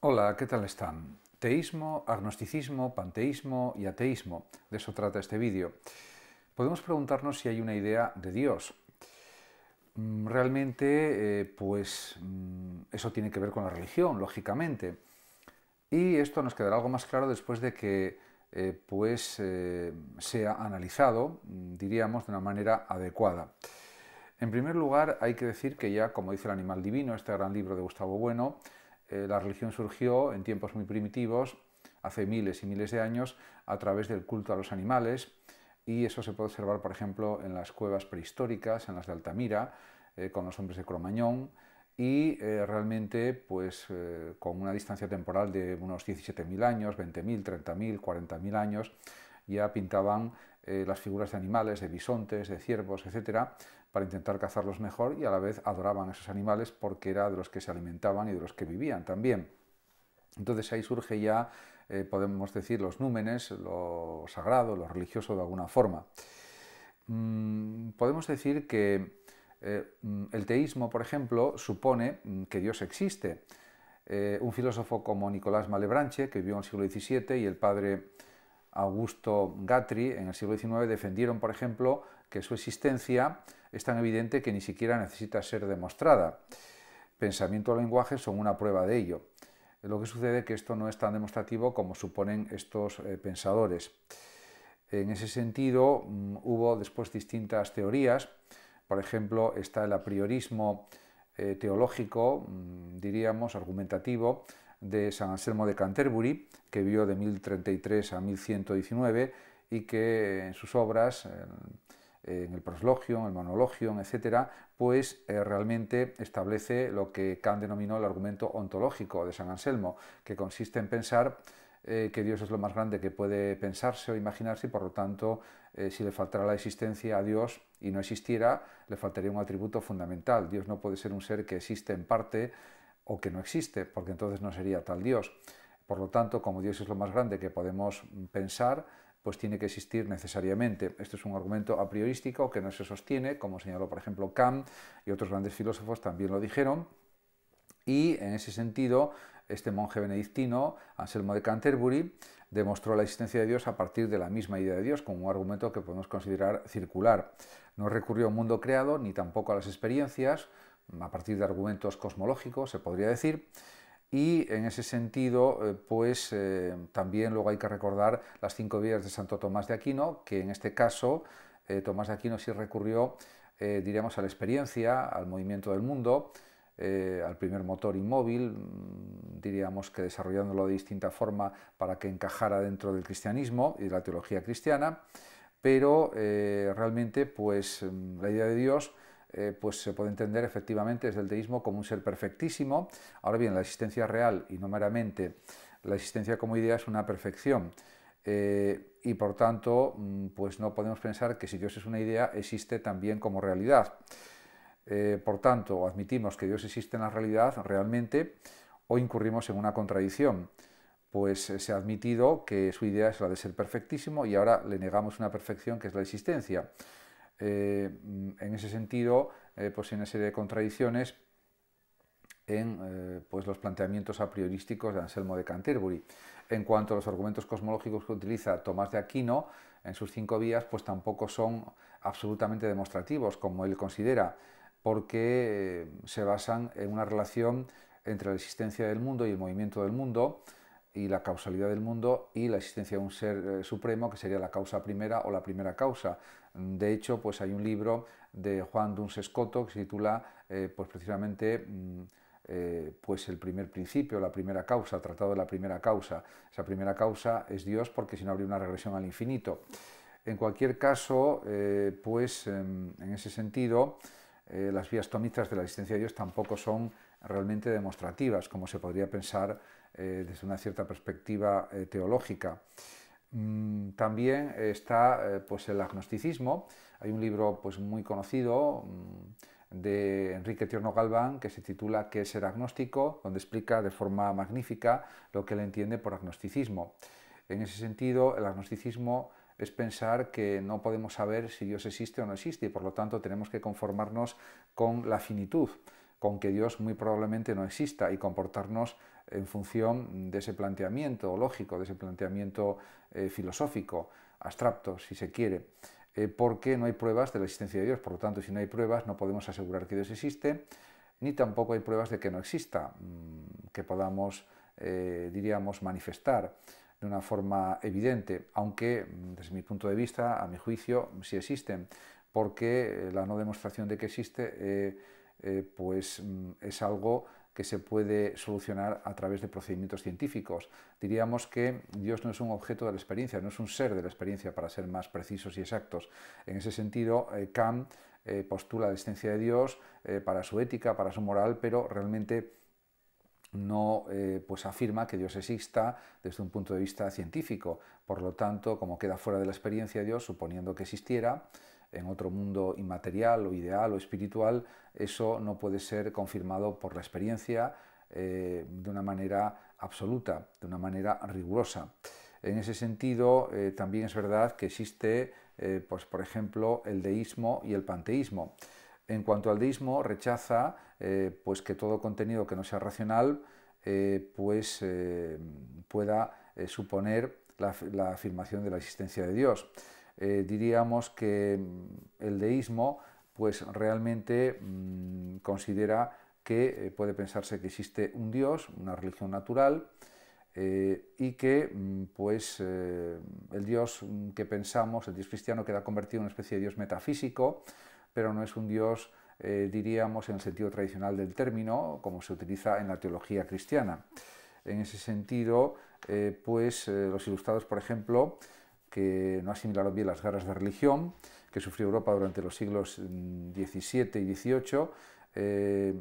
Hola, ¿qué tal están? Teísmo, agnosticismo, panteísmo y ateísmo. De eso trata este vídeo. Podemos preguntarnos si hay una idea de Dios. Mm, realmente, eh, pues mm, eso tiene que ver con la religión, lógicamente. Y esto nos quedará algo más claro después de que eh, pues, eh, sea analizado, mm, diríamos, de una manera adecuada. En primer lugar, hay que decir que ya, como dice el animal divino, este gran libro de Gustavo Bueno, eh, la religión surgió en tiempos muy primitivos, hace miles y miles de años, a través del culto a los animales, y eso se puede observar, por ejemplo, en las cuevas prehistóricas, en las de Altamira, eh, con los hombres de Cromañón, y eh, realmente, pues con una distancia temporal de unos 17.000 años, 20.000, 30.000, 40.000 años, ya pintaban las figuras de animales, de bisontes, de ciervos, etcétera, para intentar cazarlos mejor y a la vez adoraban a esos animales porque era de los que se alimentaban y de los que vivían también. Entonces ahí surge ya, eh, podemos decir, los númenes, lo sagrado, lo religioso de alguna forma. Mm, podemos decir que eh, mm, el teísmo, por ejemplo, supone mm, que Dios existe. Eh, un filósofo como Nicolás Malebranche, que vivió en el siglo XVII, y el padre Augusto Gatri en el siglo XIX defendieron, por ejemplo, que su existencia es tan evidente que ni siquiera necesita ser demostrada. Pensamiento o lenguaje son una prueba de ello. Lo que sucede es que esto no es tan demostrativo como suponen estos eh, pensadores. En ese sentido, mm, hubo después distintas teorías. Por ejemplo, está el apriorismo eh, teológico, mm, diríamos, argumentativo, de San Anselmo de Canterbury, que vivió de 1033 a 1119 y que en sus obras, en el en el monologion, etc., pues eh, realmente establece lo que Kant denominó el argumento ontológico de San Anselmo, que consiste en pensar eh, que Dios es lo más grande que puede pensarse o imaginarse y por lo tanto eh, si le faltara la existencia a Dios y no existiera, le faltaría un atributo fundamental. Dios no puede ser un ser que existe en parte o que no existe, porque entonces no sería tal Dios. Por lo tanto, como Dios es lo más grande que podemos pensar, pues tiene que existir necesariamente. esto es un argumento a priorístico que no se sostiene, como señaló por ejemplo Kant y otros grandes filósofos también lo dijeron, y en ese sentido este monje benedictino, Anselmo de Canterbury, demostró la existencia de Dios a partir de la misma idea de Dios, como un argumento que podemos considerar circular. No recurrió al mundo creado ni tampoco a las experiencias, a partir de argumentos cosmológicos, se podría decir, y en ese sentido, eh, pues eh, también luego hay que recordar las cinco vías de Santo Tomás de Aquino, que en este caso eh, Tomás de Aquino sí recurrió, diríamos, a la experiencia, al movimiento del mundo, al primer motor inmóvil, mm, diríamos que desarrollándolo de distinta forma para que encajara dentro del cristianismo y de la teología cristiana, pero realmente, pues mm, la idea de Dios eh, pues se puede entender efectivamente desde el deísmo como un ser perfectísimo. Ahora bien, la existencia real y no meramente la existencia como idea es una perfección. Eh, y por tanto, mm, pues no podemos pensar que si Dios es una idea, existe también como realidad. Eh, por tanto, admitimos que Dios existe en la realidad realmente o incurrimos en una contradicción, pues se ha admitido que su idea es la de ser perfectísimo y ahora le negamos una perfección que es la existencia. Eh, mm, en ese sentido, eh, pues hay una serie de contradicciones en eh, pues, los planteamientos a priorísticos de Anselmo de Canterbury. En cuanto a los argumentos cosmológicos que utiliza Tomás de Aquino en sus cinco vías, pues tampoco son absolutamente demostrativos, como él considera, porque se basan en una relación entre la existencia del mundo y el movimiento del mundo, y la causalidad del mundo y la existencia de un ser eh, supremo que sería la causa primera o la primera causa. De hecho, pues hay un libro de Juan Duns Escoto que se titula eh, pues precisamente mm, eh, pues el primer principio, la primera causa, tratado de la primera causa. Esa primera causa es Dios porque si no habría una regresión al infinito. En cualquier caso, pues em, en ese sentido, las vías tomistas de la existencia de Dios tampoco son realmente demostrativas, como se podría pensar eh, desde una cierta perspectiva eh, teológica. Mm, también está eh, pues, el agnosticismo. Hay un libro pues, muy conocido mm, de Enrique Tierno Galván que se titula ¿Qué es ser agnóstico?, donde explica de forma magnífica lo que él entiende por agnosticismo. En ese sentido, el agnosticismo es pensar que no podemos saber si Dios existe o no existe y por lo tanto tenemos que conformarnos con la finitud, con que Dios muy probablemente no exista y comportarnos en función de ese planteamiento lógico, de ese planteamiento eh, filosófico, abstracto, si se quiere, eh, porque no hay pruebas de la existencia de Dios. Por lo tanto, si no hay pruebas, no podemos asegurar que Dios existe, ni tampoco hay pruebas de que no exista, mm, que podamos, eh, diríamos, manifestar de una forma evidente, aunque mm, desde mi punto de vista, a mi juicio, sí existen, porque la no demostración de que existe pues, mm, es algo que se puede solucionar a través de procedimientos científicos. Diríamos que Dios no es un objeto de la experiencia, no es un ser de la experiencia, para ser más precisos y exactos. En ese sentido, eh, Kant eh, postula la existencia de Dios eh, para su ética, para su moral, pero realmente no pues afirma que Dios exista desde un punto de vista científico. Por lo tanto, como queda fuera de la experiencia de Dios, suponiendo que existiera, en otro mundo inmaterial o ideal o espiritual, eso no puede ser confirmado por la experiencia eh, de una manera absoluta, de una manera rigurosa. En ese sentido, eh, también es verdad que existe, eh, pues, por ejemplo, el deísmo y el panteísmo. En cuanto al deísmo, rechaza pues, que todo contenido que no sea racional pues, pueda suponer la afirmación de la existencia de Dios. Eh, diríamos que mm, el deísmo pues realmente mm, considera que eh, puede pensarse que existe un dios, una religión natural, eh, y que mm, pues el dios que pensamos, el dios cristiano, queda convertido en una especie de dios metafísico, pero no es un dios, diríamos, en el sentido tradicional del término, como se utiliza en la teología cristiana. En ese sentido, pues los ilustrados, por ejemplo, que no asimilaron bien las guerras de religión que sufrió Europa durante los siglos XVII mm, y XVIII, eh,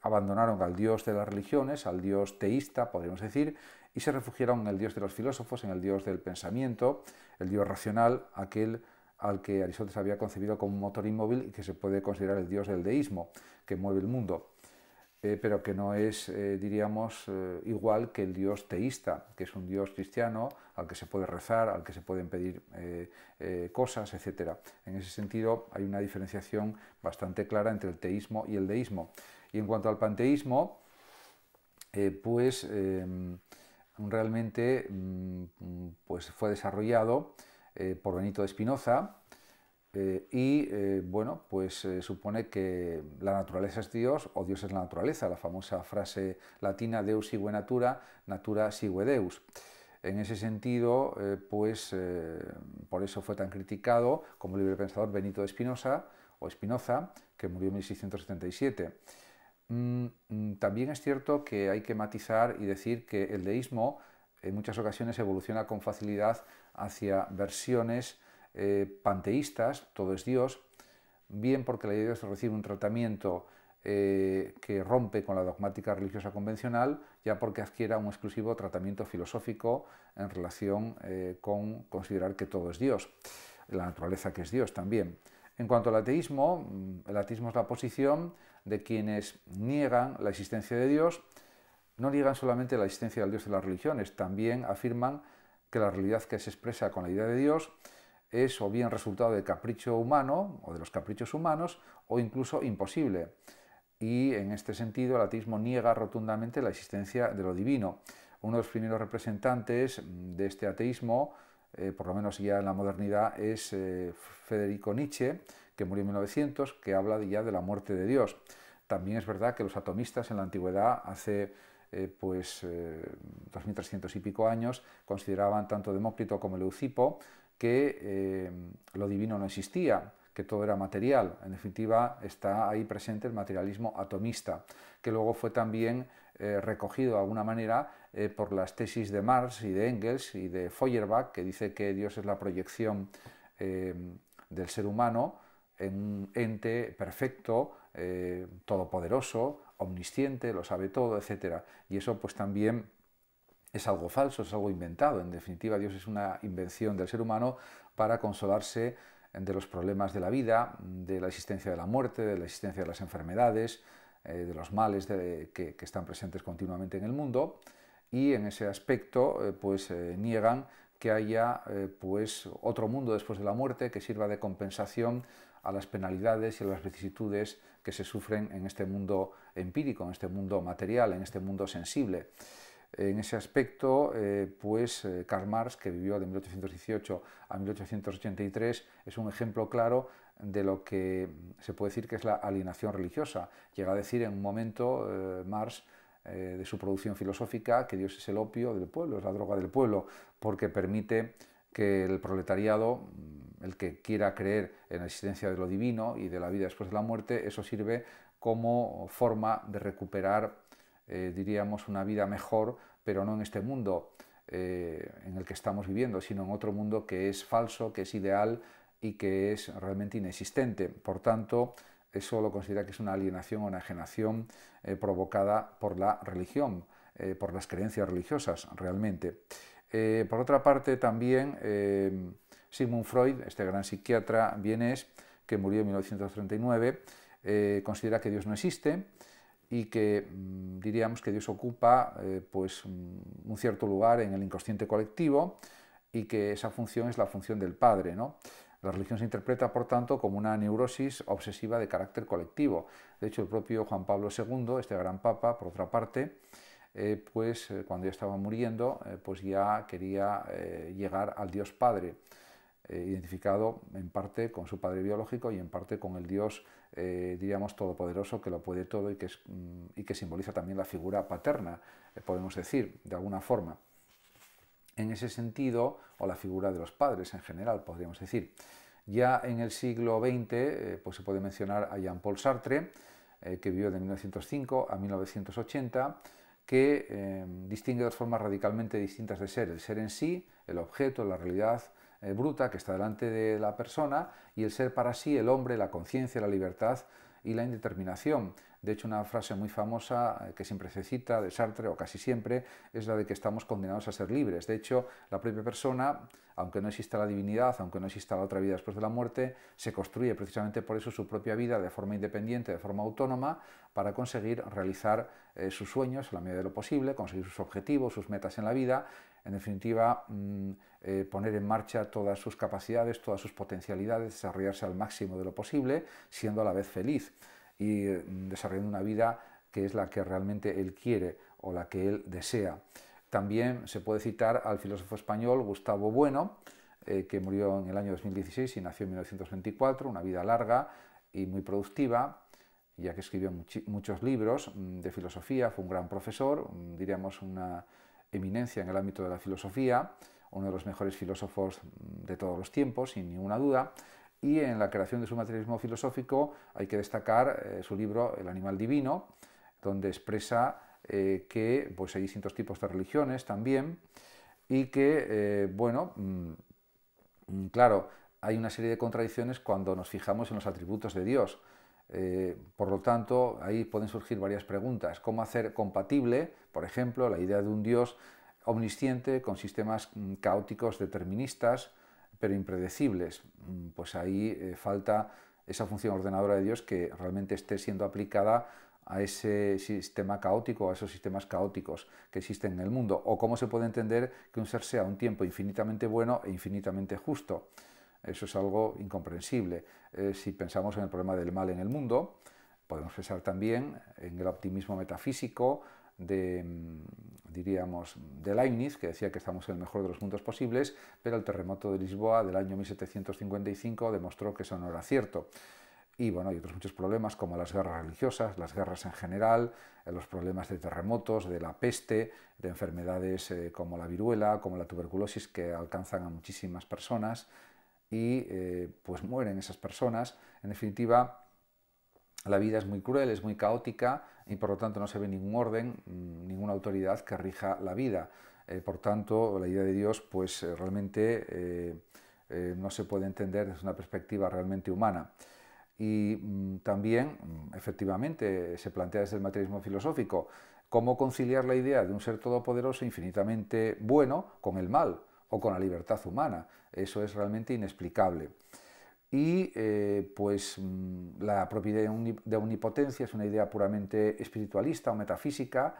abandonaron al dios de las religiones, al dios teísta, podríamos decir, y se refugiaron en el dios de los filósofos, en el dios del pensamiento, el dios racional, aquel al que Aristóteles había concebido como un motor inmóvil y que se puede considerar el dios del deísmo, que mueve el mundo. Eh, pero que no es, eh, diríamos, eh, igual que el dios teísta, que es un dios cristiano al que se puede rezar, al que se pueden pedir cosas, etc. En ese sentido, hay una diferenciación bastante clara entre el teísmo y el deísmo. Y en cuanto al panteísmo, pues em, realmente mm, pues fue desarrollado por Benito de Espinoza, eh, y eh, bueno, pues eh, supone que la naturaleza es Dios o Dios es la naturaleza, la famosa frase latina Deus sigue natura, natura sigue Deus. En ese sentido, pues por eso fue tan criticado como libre pensador Benito de Espinosa o Espinoza, que murió en 1677. Mm, mm, también es cierto que hay que matizar y decir que el deísmo en muchas ocasiones evoluciona con facilidad hacia versiones eh, panteístas, todo es Dios, bien porque la idea de Dios recibe un tratamiento eh, que rompe con la dogmática religiosa convencional, ya porque adquiera un exclusivo tratamiento filosófico en relación eh, con considerar que todo es Dios, la naturaleza que es Dios también. En cuanto al ateísmo, mm, el ateísmo es la posición de quienes niegan la existencia de Dios, no niegan solamente la existencia del Dios de las religiones, también afirman que la realidad que se expresa con la idea de Dios es o bien resultado de capricho humano o de los caprichos humanos o incluso imposible. Y en este sentido el ateísmo niega rotundamente la existencia de lo divino. Uno de los primeros representantes de este ateísmo, eh, por lo menos ya en la modernidad, es eh, Federico Nietzsche, que murió en 1900, que habla ya de la muerte de Dios. También es verdad que los atomistas en la antigüedad, hace eh, pues 2300 y pico años, consideraban tanto Demócrito como Leucipo que eh, lo divino no existía, que todo era material. En definitiva, está ahí presente el materialismo atomista, que luego fue también eh, recogido de alguna manera eh, por las tesis de Marx y de Engels y de Feuerbach, que dice que Dios es la proyección del ser humano en un ente perfecto, todopoderoso, omnisciente, lo sabe todo, etc. Y eso pues también es algo falso, es algo inventado. En definitiva, Dios es una invención del ser humano para consolarse de los problemas de la vida, de la existencia de la muerte, de la existencia de las enfermedades, eh, de los males que, están presentes continuamente en el mundo. Y en ese aspecto, eh, pues eh, niegan que haya pues otro mundo después de la muerte que sirva de compensación a las penalidades y a las vicisitudes que se sufren en este mundo empírico, en este mundo material, en este mundo sensible. En ese aspecto, eh, pues eh, Karl Marx, que vivió de 1818 a 1883, es un ejemplo claro de lo que se puede decir que es la alienación religiosa. Llega a decir en un momento eh, Marx de su producción filosófica que Dios es el opio del pueblo, es la droga del pueblo, porque permite que el proletariado, mm, el que quiera creer en la existencia de lo divino y de la vida después de la muerte, eso sirve como forma de recuperar eh, diríamos, una vida mejor, pero no en este mundo eh, en el que estamos viviendo, sino en otro mundo que es falso, que es ideal y que es realmente inexistente. Por tanto, eso lo considera que es una alienación o una enajenación eh, provocada por la religión, por las creencias religiosas, realmente. por otra parte, también Sigmund Freud, este gran psiquiatra vienés que murió en 1939, considera que Dios no existe, y que mm, diríamos que Dios ocupa eh, pues, mm, un cierto lugar en el inconsciente colectivo y que esa función es la función del Padre. ¿no? La religión se interpreta, por tanto, como una neurosis obsesiva de carácter colectivo. De hecho, el propio Juan Pablo II, este gran papa, por otra parte, eh, pues eh, cuando ya estaba muriendo, pues ya quería llegar al Dios Padre. Eh, identificado en parte con su padre biológico y en parte con el Dios, eh, diríamos, todopoderoso que lo puede todo y que, mm, simboliza también la figura paterna, eh, podemos decir, de alguna forma. En ese sentido, o la figura de los padres en general, podríamos decir. Ya en el siglo XX pues se puede mencionar a Jean-Paul Sartre, que vivió de 1905 a 1980, que distingue dos formas radicalmente distintas de ser, el ser en sí, el objeto, la realidad, eh, bruta que está delante de la persona y el ser para sí, el hombre, la conciencia, la libertad y la indeterminación. De hecho, una frase muy famosa eh, que siempre se cita de Sartre, o casi siempre, es la de que estamos condenados a ser libres. De hecho, la propia persona, aunque no exista la divinidad, aunque no exista la otra vida después de la muerte, se construye precisamente por eso su propia vida de forma independiente, de forma autónoma, para conseguir realizar eh, sus sueños a la medida de lo posible, conseguir sus objetivos, sus metas en la vida, en definitiva, mm, eh, poner en marcha todas sus capacidades, todas sus potencialidades, desarrollarse al máximo de lo posible, siendo a la vez feliz y mm, desarrollando una vida que es la que realmente él quiere o la que él desea. También se puede citar al filósofo español Gustavo Bueno, eh, que murió en el año 2016 y nació en 1924, una vida larga y muy productiva, ya que escribió muchos libros mm, de filosofía, fue un gran profesor, mm, diríamos una eminencia en el ámbito de la filosofía, uno de los mejores filósofos de todos los tiempos, sin ninguna duda, y en la creación de su materialismo filosófico hay que destacar eh, su libro El animal divino, donde expresa eh, que pues, hay distintos tipos de religiones también y que, eh, bueno, mm, mm, claro, hay una serie de contradicciones cuando nos fijamos en los atributos de Dios. por lo tanto, ahí pueden surgir varias preguntas. ¿Cómo hacer compatible, por ejemplo, la idea de un Dios omnisciente con sistemas mm, caóticos deterministas? pero impredecibles. Mm, pues ahí eh, falta esa función ordenadora de Dios que realmente esté siendo aplicada a ese sistema caótico, a esos sistemas caóticos que existen en el mundo, o cómo se puede entender que un ser sea un tiempo infinitamente bueno e infinitamente justo. Eso es algo incomprensible. Eh, si pensamos en el problema del mal en el mundo, podemos pensar también en el optimismo metafísico, de, mm, diríamos, de Leibniz, que decía que estamos en el mejor de los mundos posibles, pero el terremoto de Lisboa del año 1755 demostró que eso no era cierto. Y bueno, hay otros muchos problemas como las guerras religiosas, las guerras en general, eh, los problemas de terremotos, de la peste, de enfermedades eh, como la viruela, como la tuberculosis que alcanzan a muchísimas personas y eh, pues mueren esas personas. En definitiva, la vida es muy cruel, es muy caótica y por lo tanto no se ve ningún orden, mm, ninguna autoridad que rija la vida. Eh, por tanto, la idea de Dios pues eh, realmente eh, no se puede entender desde una perspectiva realmente humana. Y mm, también, mm, efectivamente, se plantea desde el materialismo filosófico cómo conciliar la idea de un ser todopoderoso e infinitamente bueno con el mal o con la libertad humana. Eso es realmente inexplicable y eh, pues mm, la propiedad de omnipotencia es una idea puramente espiritualista o metafísica,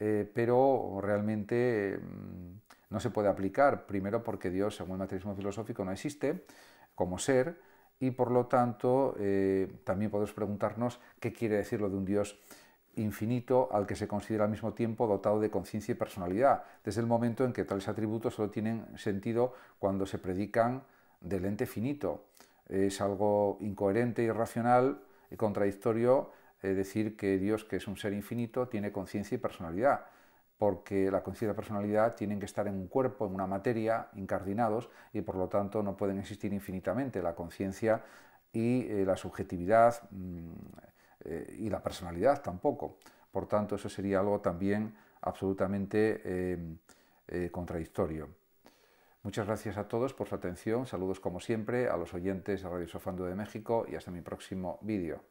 eh, pero realmente mm, no se puede aplicar, primero porque Dios, según el materialismo filosófico, no existe como ser, y por lo tanto eh, también podemos preguntarnos qué quiere decir lo de un Dios infinito al que se considera al mismo tiempo dotado de conciencia y personalidad, desde el momento en que tales atributos solo tienen sentido cuando se predican del ente finito es algo incoherente, irracional y contradictorio eh, decir que Dios, que es un ser infinito, tiene conciencia y personalidad, porque la conciencia y la personalidad tienen que estar en un cuerpo, en una materia, incardinados, y por lo tanto no pueden existir infinitamente. La conciencia y eh, la subjetividad mm, eh, y la personalidad tampoco. Por tanto, eso sería algo también absolutamente contradictorio. Muchas gracias a todos por su atención, saludos como siempre a los oyentes de Radio Sofando de México y hasta mi próximo vídeo.